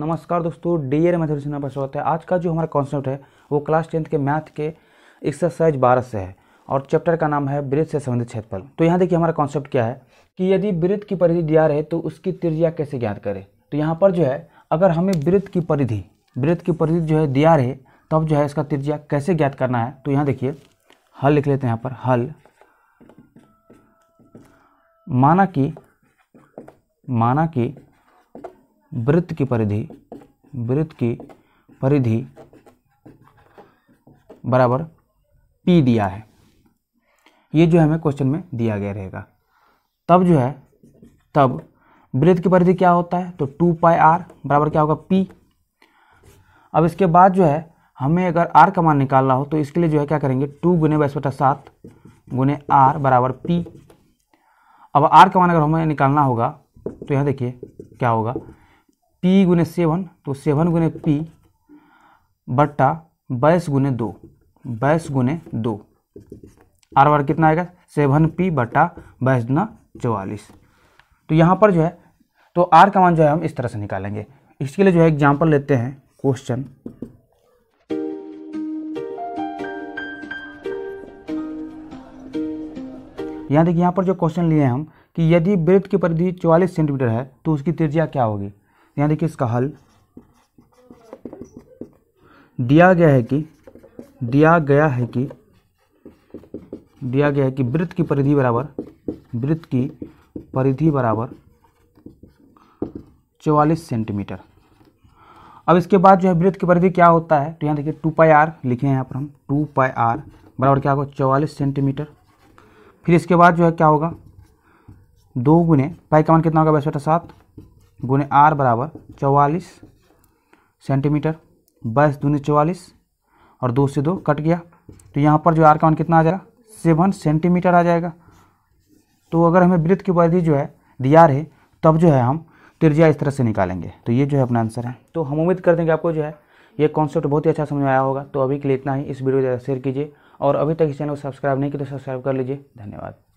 नमस्कार दोस्तों डी एर मैथ सिन्हा पर स्वागत है आज का जो हमारा कॉन्सेप्ट है वो क्लास टेंथ के मैथ के एक्सरसाइज बारह से है और चैप्टर का नाम है वृत्त से संबंधित क्षेत्रफल तो यहाँ देखिए हमारा कॉन्सेप्ट क्या है कि यदि वृत्त की परिधि दिया रहे तो उसकी त्रिज्या कैसे ज्ञात करें तो यहाँ पर जो है अगर हमें वृत्त की परिधि वृत्त की परिधि जो है दिया रहे तब जो है इसका त्रिज्या कैसे ज्ञात करना है तो यहाँ देखिए हल लिख लेते हैं यहाँ पर हल माना कि माना कि वृत्त की परिधि वृत्त की परिधि बराबर पी दिया है ये जो हमें क्वेश्चन में दिया गया रहेगा तब जो है तब वृत्त की परिधि क्या होता है तो टू पाई आर बराबर क्या होगा पी अब इसके बाद जो है हमें अगर आर का मान निकालना हो तो इसके लिए जो है क्या करेंगे टू गुने बाईस बटा सात गुने आर बराबर पी अब आर का मान अगर हमें निकालना होगा तो यहाँ देखिए क्या होगा पी गुने सेवन तो सेवन गुने पी बट्टा बाईस गुने दो बाईस गुने दो आर बार कितना आएगा सेवन पी बट्टा बाईस गुना चौवालीस तो यहाँ पर जो है तो आर का मान जो है हम इस तरह से निकालेंगे इसके लिए जो है एग्जाम्पल लेते हैं क्वेश्चन यहाँ देखिए यहाँ पर जो क्वेश्चन लिए हैं हम कि यदि वृत्त की परिधि 44 सेंटीमीटर है तो उसकी त्रिज्या क्या होगी यहाँ देखिए इसका हल दिया गया है कि दिया गया है कि दिया गया है कि वृत्त की परिधि बराबर वृत्त की परिधि बराबर चौवालीस सेंटीमीटर अब इसके बाद जो है वृत्त की परिधि क्या होता है तो यहाँ देखिए टू पाई आर लिखे हैं यहाँ पर हम टू पाई आर बराबर क्या होगा चौवालीस सेंटीमीटर फिर इसके बाद जो है क्या होगा दो गुने पाई का मान कितना होगा बैसठ सात गुने आर बराबर चौवालीस सेंटीमीटर बाईस दूनी चौवालीस और दो से दो कट गया तो यहाँ पर जो आर का मान कितना आ जाएगा सेवन सेंटीमीटर आ जाएगा तो अगर हमें वृत्त की परिधि जो है दिया है तब जो है हम त्रिज्या इस तरह से निकालेंगे तो ये जो है अपना आंसर है तो हम उम्मीद कर देंगे आपको जो है ये कॉन्सेप्ट बहुत ही अच्छा समझ में आया होगा तो अभी के लिए इतना ही इस वीडियो को ज़्यादा शेयर कीजिए और अभी तक इस चैनल को सब्सक्राइब नहीं किया तो सब्सक्राइब कर लीजिए धन्यवाद